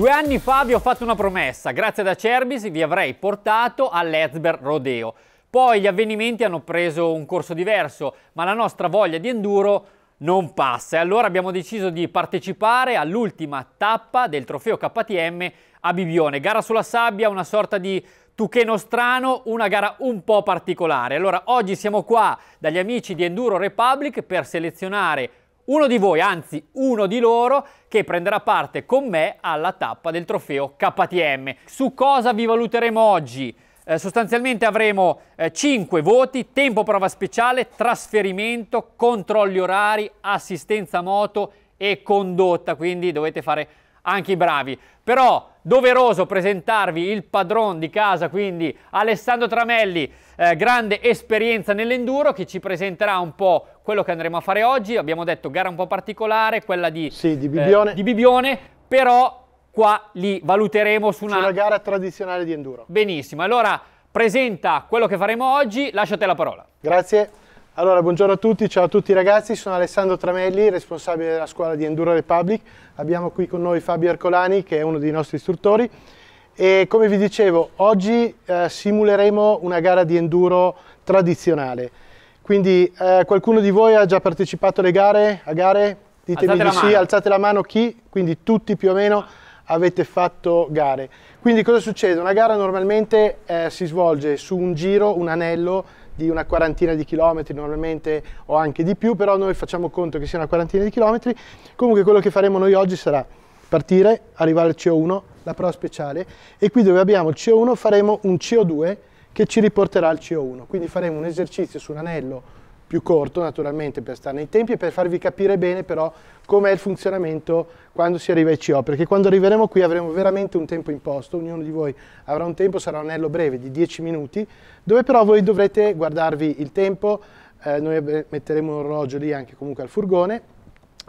Due anni fa vi ho fatto una promessa, grazie ad Acerbis vi avrei portato all'Ezber Rodeo. Poi gli avvenimenti hanno preso un corso diverso, ma la nostra voglia di enduro non passa e allora abbiamo deciso di partecipare all'ultima tappa del trofeo KTM a Bibione, gara sulla sabbia, una sorta di tucheno strano, una gara un po' particolare. Allora oggi siamo qua dagli amici di Enduro Republic per selezionare uno di voi, anzi uno di loro, che prenderà parte con me alla tappa del trofeo KTM. Su cosa vi valuteremo oggi? Eh, sostanzialmente avremo eh, 5 voti, tempo prova speciale, trasferimento, controlli orari, assistenza moto e condotta, quindi dovete fare anche i bravi. Però doveroso presentarvi il padron di casa, quindi Alessandro Tramelli, eh, grande esperienza nell'enduro, che ci presenterà un po' quello che andremo a fare oggi. Abbiamo detto gara un po' particolare, quella di, sì, di, eh, Bibione. Eh, di Bibione, però qua li valuteremo su una... Su gara tradizionale di enduro. Benissimo, allora presenta quello che faremo oggi, lasciate la parola. Grazie. Allora, buongiorno a tutti, ciao a tutti ragazzi, sono Alessandro Tramelli, responsabile della scuola di Enduro Republic. Abbiamo qui con noi Fabio Ercolani, che è uno dei nostri istruttori. E come vi dicevo, oggi eh, simuleremo una gara di enduro tradizionale. Quindi eh, qualcuno di voi ha già partecipato alle gare? A gare? Ditemi alzate di sì, alzate la mano chi? Quindi tutti più o meno avete fatto gare. Quindi cosa succede? Una gara normalmente eh, si svolge su un giro, un anello di una quarantina di chilometri normalmente o anche di più, però noi facciamo conto che sia una quarantina di chilometri. Comunque quello che faremo noi oggi sarà partire, arrivare al CO1, la prova speciale, e qui dove abbiamo il CO1 faremo un CO2 che ci riporterà al CO1. Quindi faremo un esercizio su un anello più corto naturalmente per stare nei tempi e per farvi capire bene però com'è il funzionamento quando si arriva ai CO, perché quando arriveremo qui avremo veramente un tempo imposto, ognuno di voi avrà un tempo, sarà un anello breve di 10 minuti, dove però voi dovrete guardarvi il tempo, eh, noi metteremo un orologio lì anche comunque al furgone,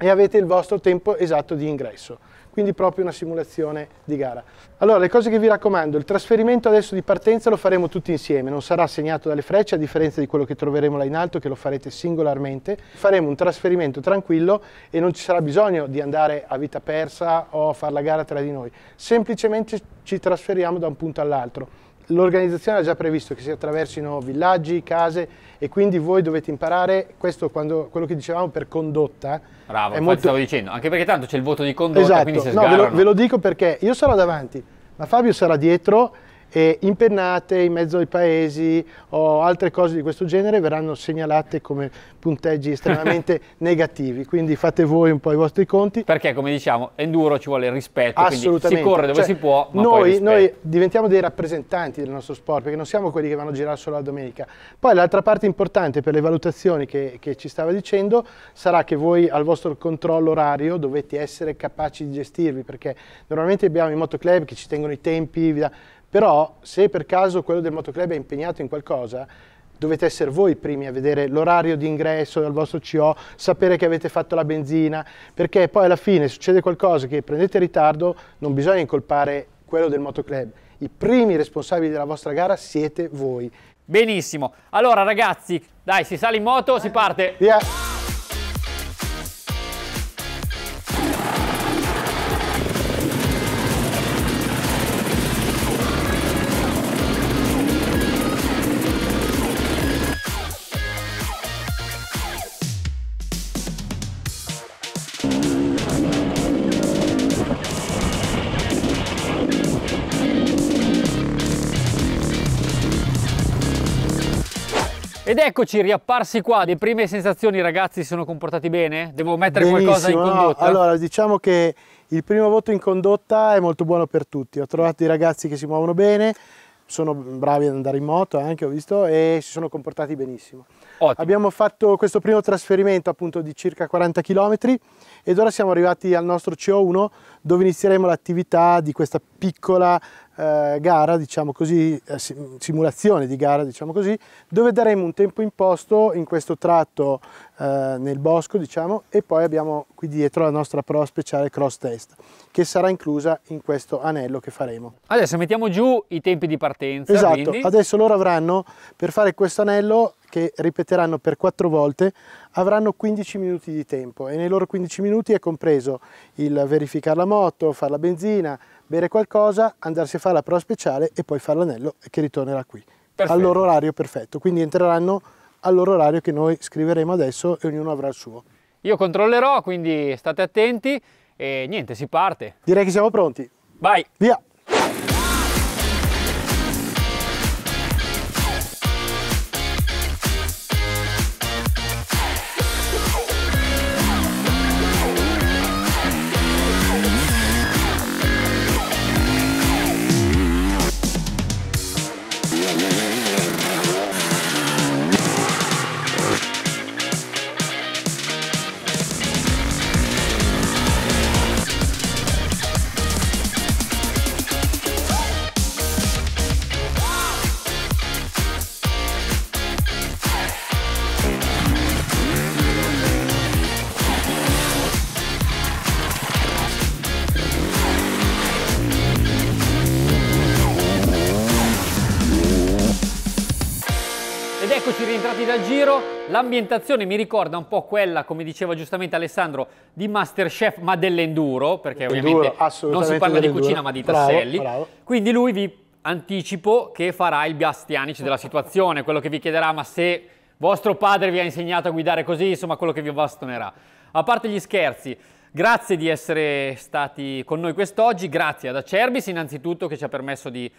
e avete il vostro tempo esatto di ingresso. Quindi proprio una simulazione di gara. Allora, le cose che vi raccomando, il trasferimento adesso di partenza lo faremo tutti insieme, non sarà segnato dalle frecce, a differenza di quello che troveremo là in alto, che lo farete singolarmente. Faremo un trasferimento tranquillo e non ci sarà bisogno di andare a vita persa o a fare la gara tra di noi. Semplicemente ci trasferiamo da un punto all'altro L'organizzazione ha già previsto che si attraversino villaggi, case e quindi voi dovete imparare questo quando, quello che dicevamo per condotta. Bravo, è molto... stavo dicendo, anche perché tanto c'è il voto di condotta, esatto. quindi se No, ve lo, ve lo dico perché io sarò davanti, ma Fabio sarà dietro e impennate in mezzo ai paesi o altre cose di questo genere verranno segnalate come punteggi estremamente negativi, quindi fate voi un po' i vostri conti. Perché come diciamo, enduro ci vuole il rispetto, Assolutamente. si corre dove cioè, si può, noi, noi, diventiamo dei rappresentanti del nostro sport, perché non siamo quelli che vanno a girare solo la domenica. Poi l'altra parte importante per le valutazioni che, che ci stava dicendo sarà che voi al vostro controllo orario dovete essere capaci di gestirvi, perché normalmente abbiamo i motoclub che ci tengono i tempi, via, però se per caso quello del motoclub è impegnato in qualcosa, dovete essere voi primi a vedere l'orario di ingresso al vostro CO, sapere che avete fatto la benzina, perché poi alla fine succede qualcosa che prendete ritardo, non bisogna incolpare quello del motoclub. I primi responsabili della vostra gara siete voi. Benissimo. Allora ragazzi, dai, si sale in moto, si eh. parte. Via. Ed eccoci riapparsi qua, le prime sensazioni ragazzi si sono comportati bene? Devo mettere Benissimo, qualcosa in condotta? No, allora diciamo che il primo voto in condotta è molto buono per tutti, ho trovato i ragazzi che si muovono bene, sono bravi ad andare in moto anche ho visto e si sono comportati benissimo. Ottimo. Abbiamo fatto questo primo trasferimento appunto di circa 40 km ed ora siamo arrivati al nostro CO1 dove inizieremo l'attività di questa piccola eh, gara, diciamo così, eh, simulazione di gara, diciamo così, dove daremo un tempo imposto in questo tratto eh, nel bosco, diciamo, e poi abbiamo qui dietro la nostra prova speciale cross test, che sarà inclusa in questo anello che faremo. Adesso mettiamo giù i tempi di partenza. Esatto, quindi... adesso loro avranno per fare questo anello che ripeteranno per quattro volte, avranno 15 minuti di tempo e nei loro 15 minuti è compreso il verificare la moto, fare la benzina, bere qualcosa, andarsi a fare la prova speciale e poi fare l'anello che ritornerà qui. Perfetto. Al loro orario perfetto, quindi entreranno al loro orario che noi scriveremo adesso e ognuno avrà il suo. Io controllerò, quindi state attenti e niente, si parte. Direi che siamo pronti. Vai! Via! Eccoci rientrati dal giro, l'ambientazione mi ricorda un po' quella, come diceva giustamente Alessandro, di Masterchef ma dell'enduro, perché ovviamente enduro, non si parla di cucina ma di bravo, tasselli. Bravo. Quindi lui vi anticipo che farà il Bastianic della situazione, quello che vi chiederà ma se vostro padre vi ha insegnato a guidare così, insomma quello che vi bastonerà. A parte gli scherzi, grazie di essere stati con noi quest'oggi, grazie ad Acerbis innanzitutto che ci ha permesso di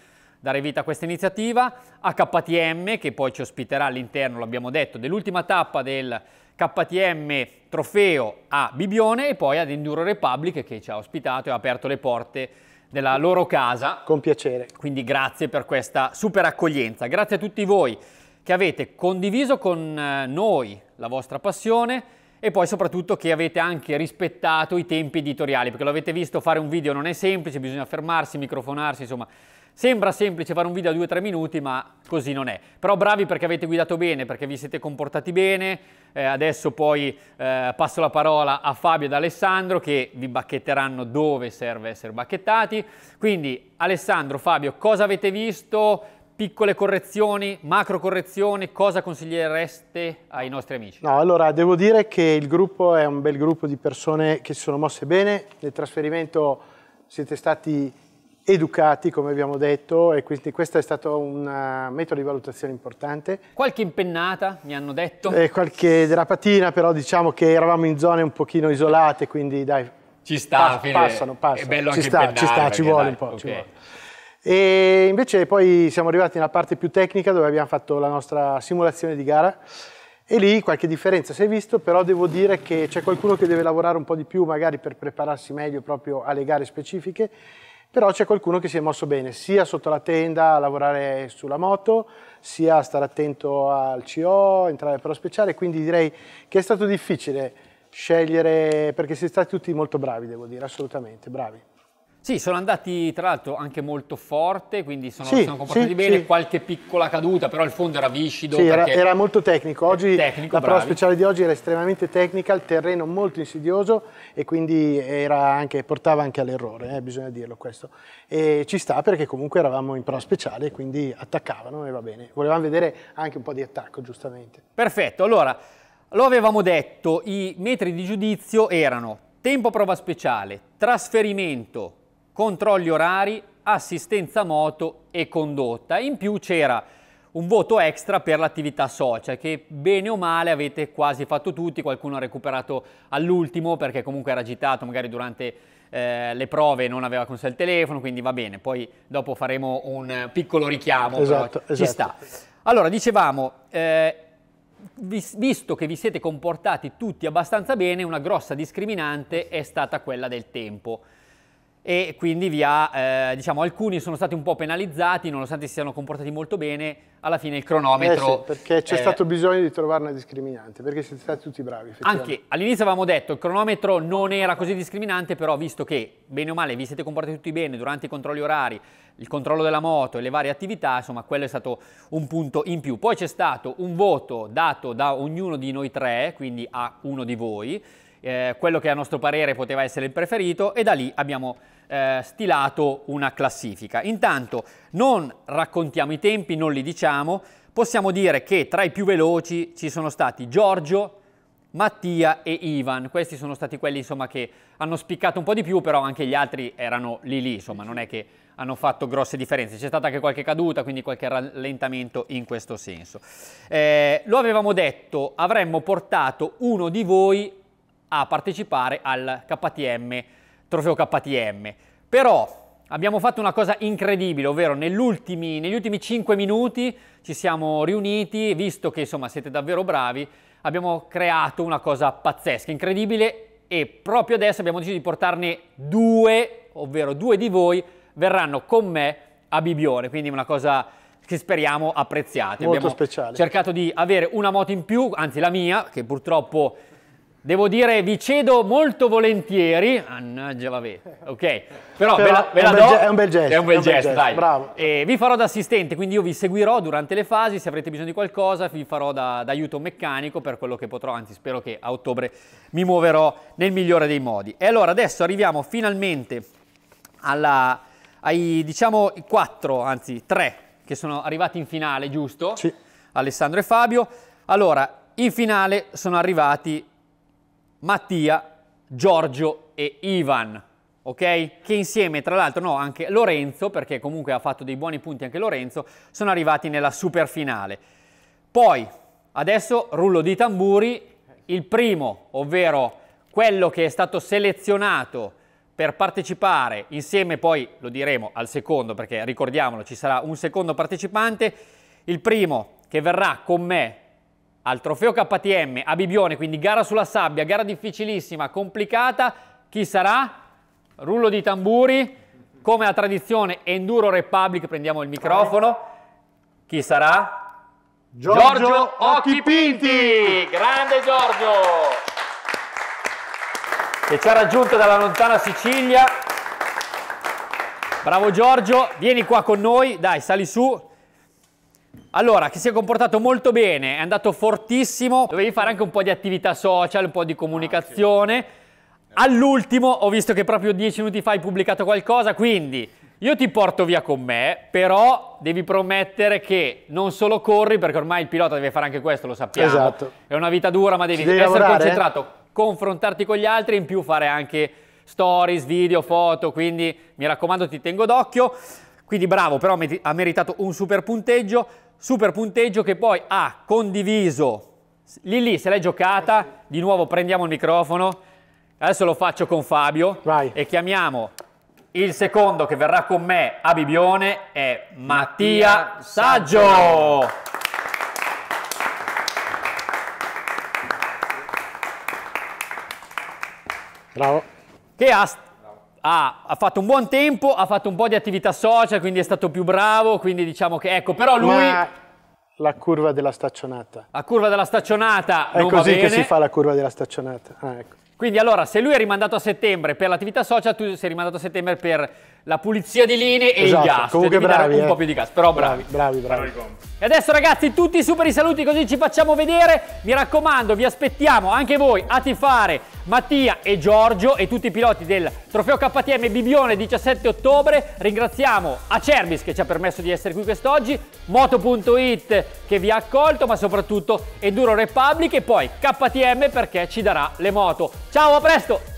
dare vita a questa iniziativa, a KTM che poi ci ospiterà all'interno, l'abbiamo detto, dell'ultima tappa del KTM Trofeo a Bibione e poi ad Enduro Republic che ci ha ospitato e ha aperto le porte della loro casa. Con piacere. Quindi grazie per questa super accoglienza. Grazie a tutti voi che avete condiviso con eh, noi la vostra passione e poi soprattutto che avete anche rispettato i tempi editoriali, perché l'avete visto fare un video non è semplice, bisogna fermarsi, microfonarsi, insomma Sembra semplice fare un video a 2-3 minuti, ma così non è. Però bravi perché avete guidato bene, perché vi siete comportati bene. Eh, adesso poi eh, passo la parola a Fabio ed Alessandro che vi bacchetteranno dove serve essere bacchettati. Quindi Alessandro, Fabio, cosa avete visto? Piccole correzioni, macro correzioni, cosa consigliereste ai nostri amici? No, allora devo dire che il gruppo è un bel gruppo di persone che si sono mosse bene, nel trasferimento siete stati educati, come abbiamo detto, e quindi questo è stato un eh, metodo di valutazione importante. Qualche impennata, mi hanno detto. E qualche drapatina, però diciamo che eravamo in zone un pochino isolate, quindi dai, ci sta, pa- passano, passano. È bello ci anche sta, ci sta, ci vuole dai, un po', okay. ci vuole. E invece poi siamo arrivati nella parte più tecnica dove abbiamo fatto la nostra simulazione di gara e lì qualche differenza si è visto, però devo dire che c'è qualcuno che deve lavorare un po' di più magari per prepararsi meglio proprio alle gare specifiche però c'è qualcuno che si è mosso bene, sia sotto la tenda a lavorare sulla moto, sia a stare attento al CO, entrare per lo speciale, quindi direi che è stato difficile scegliere, perché siete stati tutti molto bravi, devo dire, assolutamente, bravi. Sì, sono andati tra l'altro anche molto forte, quindi sono, sì, sono comportati sì, bene, sì. qualche piccola caduta, però il fondo era viscido. Sì, era, era, molto tecnico. Oggi, tecnico la prova speciale di oggi era estremamente tecnica, il terreno molto insidioso e quindi anche, portava anche all'errore, eh, bisogna dirlo questo. E ci sta perché comunque eravamo in prova speciale, quindi attaccavano e va bene. Volevamo vedere anche un po' di attacco, giustamente. Perfetto, allora, lo avevamo detto, i metri di giudizio erano tempo prova speciale, trasferimento, controlli orari, assistenza moto e condotta. In più c'era un voto extra per l'attività social che bene o male avete quasi fatto tutti, qualcuno ha recuperato all'ultimo perché comunque era agitato magari durante eh, le prove non aveva con sé il telefono, quindi va bene, poi dopo faremo un piccolo richiamo, esatto, esatto. ci esatto. sta. Allora, dicevamo, eh, visto che vi siete comportati tutti abbastanza bene, una grossa discriminante è stata quella del tempo e quindi via, eh, diciamo, alcuni sono stati un po' penalizzati, nonostante si siano comportati molto bene, alla fine il cronometro... Eh sì, perché c'è eh, stato bisogno di trovare una discriminante, perché siete stati tutti bravi. Anche all'inizio avevamo detto che il cronometro non era così discriminante, però visto che bene o male vi siete comportati tutti bene durante i controlli orari, il controllo della moto e le varie attività, insomma quello è stato un punto in più. Poi c'è stato un voto dato da ognuno di noi tre, quindi a uno di voi, eh, quello che a nostro parere poteva essere il preferito e da lì abbiamo eh, stilato una classifica. Intanto non raccontiamo i tempi, non li diciamo, possiamo dire che tra i più veloci ci sono stati Giorgio, Mattia e Ivan, questi sono stati quelli insomma, che hanno spiccato un po' di più, però anche gli altri erano lì lì, insomma non è che hanno fatto grosse differenze, c'è stata anche qualche caduta, quindi qualche rallentamento in questo senso. Eh, lo avevamo detto, avremmo portato uno di voi a partecipare al KTM trofeo KTM. Però abbiamo fatto una cosa incredibile, ovvero negli ultimi 5 minuti ci siamo riuniti, visto che insomma siete davvero bravi, abbiamo creato una cosa pazzesca, incredibile e proprio adesso abbiamo deciso di portarne due, ovvero due di voi verranno con me a Bibione, quindi una cosa che speriamo apprezziate. Molto abbiamo speciale. cercato di avere una moto in più, anzi la mia, che purtroppo Devo dire, vi cedo molto volentieri. Annaggia, vabbè. Ok, però, però ve la, ve la do. È un bel gesto. È un bel, bel gesto, dai. Bravo. E vi farò da assistente, quindi io vi seguirò durante le fasi. Se avrete bisogno di qualcosa, vi farò da, da aiuto meccanico per quello che potrò. Anzi, spero che a ottobre mi muoverò nel migliore dei modi. E allora, adesso arriviamo finalmente alla, ai, diciamo, quattro, anzi, tre che sono arrivati in finale, giusto? Sì. Alessandro e Fabio. Allora, in finale sono arrivati Mattia, Giorgio e Ivan. Ok? Che insieme, tra l'altro, no, anche Lorenzo, perché comunque ha fatto dei buoni punti anche Lorenzo, sono arrivati nella super finale. Poi, adesso rullo di tamburi, il primo, ovvero quello che è stato selezionato per partecipare insieme poi lo diremo al secondo perché ricordiamolo ci sarà un secondo partecipante il primo che verrà con me al trofeo KTM a Bibione, quindi gara sulla sabbia, gara difficilissima, complicata. Chi sarà? Rullo di tamburi, come la tradizione Enduro Republic, prendiamo il microfono. Chi sarà? Giorgio, Giorgio Pinti! Grande Giorgio! Che ci ha raggiunto dalla lontana Sicilia. Bravo Giorgio, vieni qua con noi, dai, sali su. Allora, che si è comportato molto bene, è andato fortissimo, dovevi fare anche un po' di attività social, un po' di comunicazione. Ah, sì. All'ultimo ho visto che proprio dieci minuti fa hai pubblicato qualcosa, quindi io ti porto via con me, però devi promettere che non solo corri, perché ormai il pilota deve fare anche questo, lo sappiamo. Esatto. È una vita dura, ma devi, devi essere lavorare. concentrato, confrontarti con gli altri in più fare anche stories, video, foto, quindi mi raccomando ti tengo d'occhio. Quindi bravo, però ha meritato un super punteggio super punteggio che poi ha condiviso. Lì se l'è giocata, eh di nuovo prendiamo il microfono, adesso lo faccio con Fabio Vai. e chiamiamo il secondo che verrà con me a Bibione è Mattia, Mattia Saggio. Saggio. Bravo. Che ha ha, ha, fatto un buon tempo, ha fatto un po' di attività social, quindi è stato più bravo, quindi diciamo che ecco, però lui... Ma la curva della staccionata. La curva della staccionata È così che si fa la curva della staccionata. Ah, ecco. Quindi allora, se lui è rimandato a settembre per l'attività social, tu sei rimandato a settembre per la pulizia di linee e esatto, il gas. Comunque bravi, un eh. po' più di gas, però bravi. Bravi, bravi. bravi. E adesso ragazzi tutti i super saluti così ci facciamo vedere. Mi raccomando, vi aspettiamo anche voi a tifare Mattia e Giorgio e tutti i piloti del trofeo KTM Bibione 17 ottobre. Ringraziamo Acerbis che ci ha permesso di essere qui quest'oggi, Moto.it che vi ha accolto, ma soprattutto Enduro Republic e poi KTM perché ci darà le moto. Ciao, a presto!